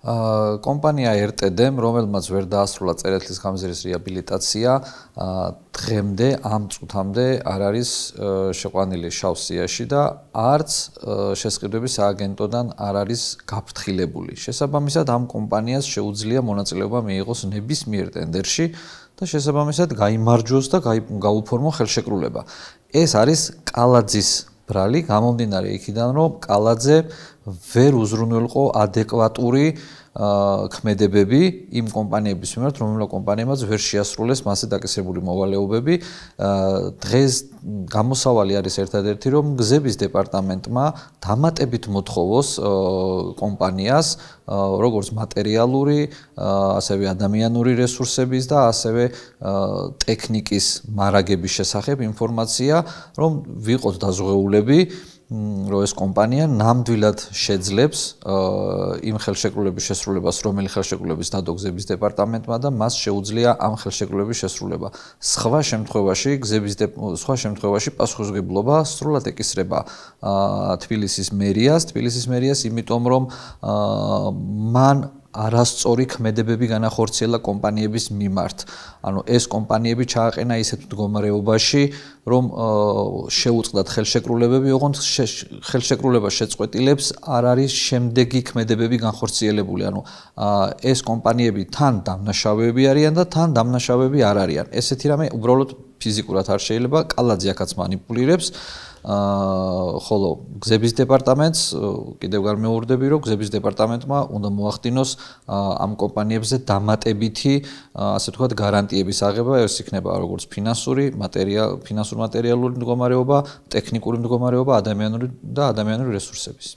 ა კომპანია RTD-მ, რომელმაც ვერ დაასრულა წერეთლის გამზირის რეაბილიტაცია, დღემდე ამ წუთამდე არ არის შეყვანილი შავ სიაში და არც შესყიდვების სააგენტოდან არ არის გაფრთხილებული. შესაბამისად, ამ კომპანიას შეუძლია მონაწილეობა მიიღოს ნებისმიერ ტენდერში და შესაბამისად გამოიმარჯვოს და გაუფორმო ხელშეკრულება. ეს არის კალაძის ბრალი, გამომდინარე იქიდან, რომ კალაძე ვერ უზრუნველყო ადეკვატური აქმედებები იმ კომპანიების მიმართ, რომელმა კომპანიამაც ვერ შეასრულეს მასზე დაკისრებული მოვალეობები. დღეს გამოსავალი არის ერთადერთი, რომ გზების დეპარტამენტმა დამატებით მოთხოვოს კომპანიას როგორც მატერიალური, ასევე ადამიანური რესურსების და ასევე ტექნიკის მარაგების შესახებ ინფორმაცია, რომ ვიყოთ დაზღვეულები რომ ეს კომპანია ნამდვილად შეძლებს იმ ხელშეკრულების შესრულებას, რომელი ხელშეკრულების დადოგზების დეპარტამენტმა და მას შეუძლია ამ ხელშეკრულების შესრულება. სხვა შემთხვევაში გზების სხვა შემთხვევაში პასუხისმგებლობა სრულად ეკისრება თბილისის მერიას, თბილისის მერიას, იმიტომ რომ მან არასწორი ხმედებები განახორციელა კომპანიების მიმართ. ანუ ეს კომპანიები ჩააყენა ისეთ მდგომარეობაში, რომ შეუწყდათ ხელშეკრულებები, ოღონდ ხელშეკრულება შეწყვეტილებს არ არის შემდეგი ხმედებები განხორციელებული. ანუ ეს კომპანიები თან დამნაშავეები არიან და თან დამნაშავეები არ არიან. ესეთი რამე უბრალოდ ფიზიკურად არ შეიძლება კალაძე ახაც манипуლირებს აა ხოლო გზების დეპარტამენტს კიდევ გამეორდები რომ გზების დეპარტამენტმა უნდა მოახდინოს ამ კომპანიებზე დამატებითი ასე ვთქვათ გარანტიების აღება ეს იქნება როგორც ფინანსური მატერია ფინანსურ-მატერიალური მდგომარეობა ტექნიკური მდგომარეობა ადამიანური და ადამიანური რესურსების